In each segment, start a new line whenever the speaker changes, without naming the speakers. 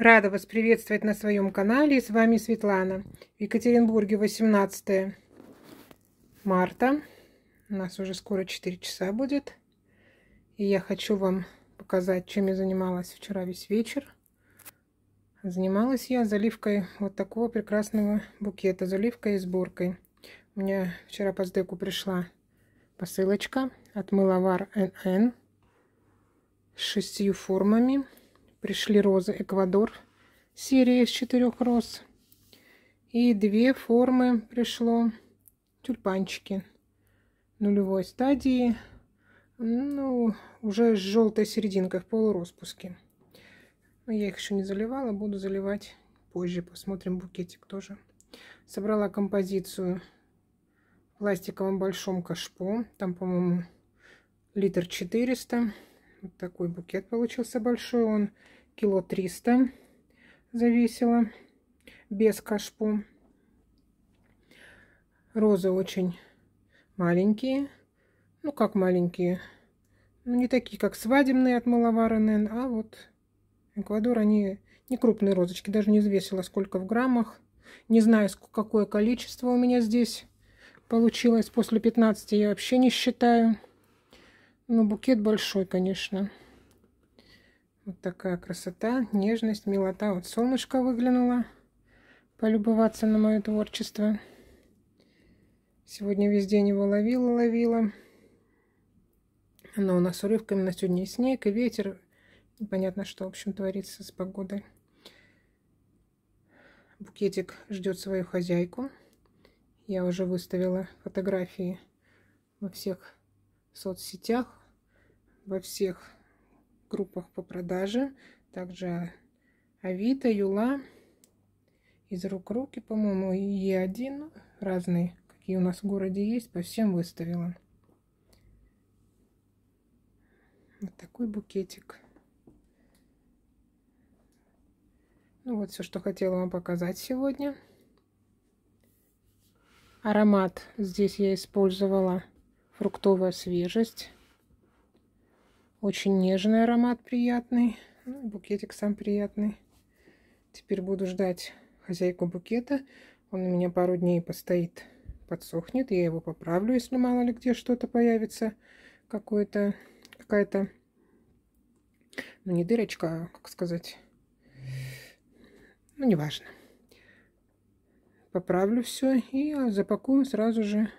Рада вас приветствовать на своем канале. С вами Светлана. В Екатеринбурге 18 марта. У нас уже скоро 4 часа будет. И я хочу вам показать, чем я занималась вчера весь вечер. Занималась я заливкой вот такого прекрасного букета. Заливкой и сборкой. У меня вчера по сдеку пришла посылочка от Мыловар НН с шестью формами пришли розы Эквадор, серия из четырех роз. И две формы пришло тюльпанчики нулевой стадии, ну, уже с желтой серединкой в полураспуске я их еще не заливала, буду заливать позже, посмотрим букетик тоже. Собрала композицию в пластиковом большом кашпо, там, по-моему, литр 400 вот такой букет получился большой. Он кило триста завесила. Без кашпо. Розы очень маленькие. Ну, как маленькие. Ну, не такие, как свадебные от Маловара Нэн, а вот Эквадор, они не крупные розочки. Даже не взвесила, сколько в граммах. Не знаю, какое количество у меня здесь получилось. После 15 я вообще не считаю. Ну букет большой, конечно. Вот такая красота, нежность, милота. Вот солнышко выглянуло полюбоваться на мое творчество. Сегодня весь день его ловила, ловила. Оно у нас урывками на сегодня и снег, и ветер. Непонятно, что, в общем, творится с погодой. Букетик ждет свою хозяйку. Я уже выставила фотографии во всех соцсетях во всех группах по продаже. Также Авито, Юла, из рук руки, по-моему, и Е1. Разные, какие у нас в городе есть, по всем выставила. Вот такой букетик. Ну вот все, что хотела вам показать сегодня. Аромат здесь я использовала фруктовая свежесть. Очень нежный аромат, приятный. Ну, букетик сам приятный. Теперь буду ждать хозяйку букета. Он у меня пару дней постоит, подсохнет. Я его поправлю, если мало ли где что-то появится. Какое-то, какая-то, ну не дырочка, а, как сказать, ну неважно. Поправлю все и запакую сразу же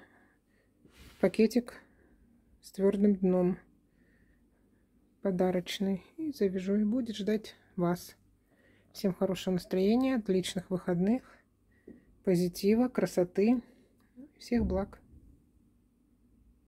пакетик с твердым дном подарочный. И завяжу, и будет ждать вас. Всем хорошего настроения, отличных выходных, позитива, красоты, всех благ.